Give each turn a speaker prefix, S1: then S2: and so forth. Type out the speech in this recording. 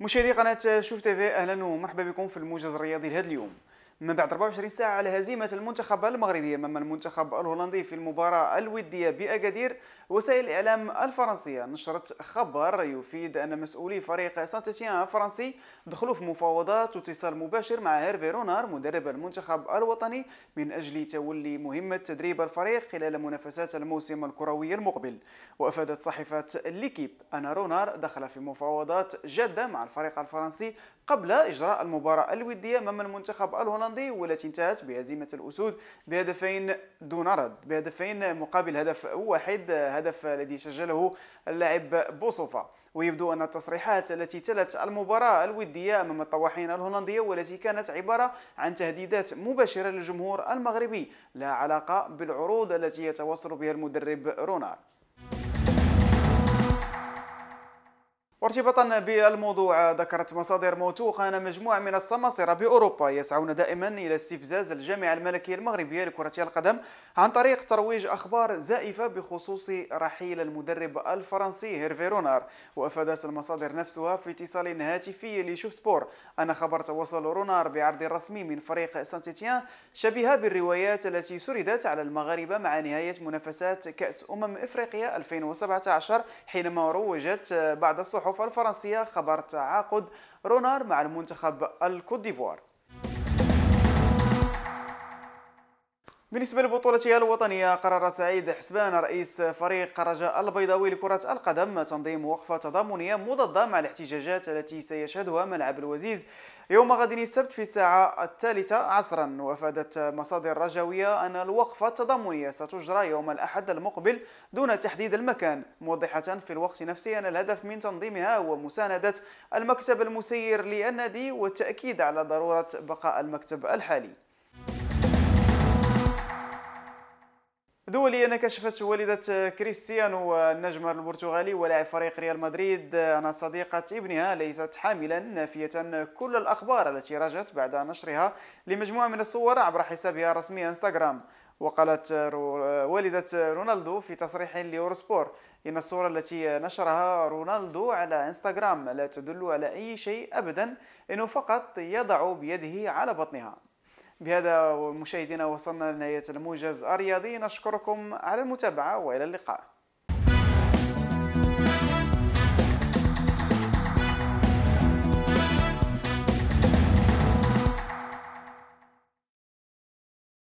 S1: مشاهدي قناة شوف تيفي أهلا ومرحبا بكم في الموجز الرياضي لهذا اليوم من بعد 24 ساعة على هزيمة المنتخب المغربي أمام المنتخب الهولندي في المباراة الودية بأكادير وسائل الإعلام الفرنسية نشرت خبر يفيد أن مسؤولي فريق سانتيتيان الفرنسي دخلوا في مفاوضات واتصال مباشر مع هيرفي رونار مدرب المنتخب الوطني من أجل تولي مهمة تدريب الفريق خلال منافسات الموسم الكروي المقبل وأفادت صحيفة ليكيب أن رونار دخل في مفاوضات جادة مع الفريق الفرنسي قبل إجراء المباراة الودية أمام المنتخب الهولندي الهولندي والتي انتهت بهزيمة الأسود بهدفين دون رد بهدفين مقابل هدف واحد هدف الذي سجله اللاعب بوصوفا ويبدو أن التصريحات التي تلت المباراة الودية أمام الطواحين الهولندية والتي كانت عبارة عن تهديدات مباشرة للجمهور المغربي لا علاقة بالعروض التي يتواصل بها المدرب رونار وارتباطا بالموضوع ذكرت مصادر موثوقة أن مجموعة من السماسرة بأوروبا يسعون دائما إلى استفزاز الجامعة الملكية المغربية لكرة القدم عن طريق ترويج أخبار زائفة بخصوص رحيل المدرب الفرنسي هيرفي رونار وأفادت المصادر نفسها في اتصال هاتفي لشوف سبور أن خبر توصل رونار بعرض رسمي من فريق سانتيتيان شبه بالروايات التي سردت على المغاربة مع نهاية منافسات كأس أمم إفريقيا 2017 حينما روجت بعض الصحف الصحافة الفرنسية خبر تعاقد رونار مع المنتخب الكوت ديفوار بالنسبة لبطولتها الوطنية قرر سعيد حسبان رئيس فريق رجاء البيضاوي لكرة القدم تنظيم وقفة تضامنية مضادة مع الاحتجاجات التي سيشهدها ملعب الوزيز يوم غد السبت في الساعة الثالثة عصرا وافادت مصادر رجاوية أن الوقفة التضامنية ستجرى يوم الأحد المقبل دون تحديد المكان موضحة في الوقت نفسه أن الهدف من تنظيمها هو مساندة المكتب المسير للنادي والتأكيد على ضرورة بقاء المكتب الحالي انا كشفت والدة كريستيانو النجم البرتغالي ولاعب فريق ريال مدريد أن صديقة ابنها ليست حاملا نافية كل الأخبار التي رجت بعد نشرها لمجموعة من الصور عبر حسابها الرسمي انستغرام وقالت والدة رونالدو في تصريح لأوروسبور إن الصورة التي نشرها رونالدو على انستغرام لا تدل على أي شيء أبدا إنه فقط يضع بيده على بطنها بهذا مشاهدينا وصلنا لنهاية الموجز الرياضي نشكركم على المتابعة وإلى اللقاء